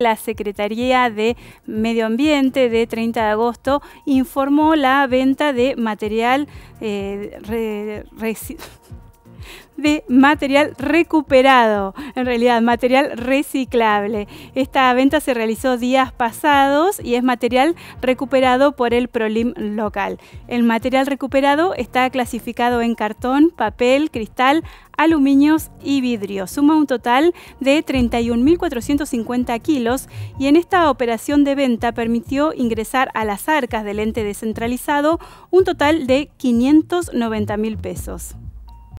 La Secretaría de Medio Ambiente de 30 de agosto informó la venta de material eh, de material recuperado, en realidad material reciclable. Esta venta se realizó días pasados y es material recuperado por el Prolim local. El material recuperado está clasificado en cartón, papel, cristal, aluminios y vidrio. Suma un total de 31.450 kilos y en esta operación de venta permitió ingresar a las arcas del ente descentralizado un total de 590.000 pesos.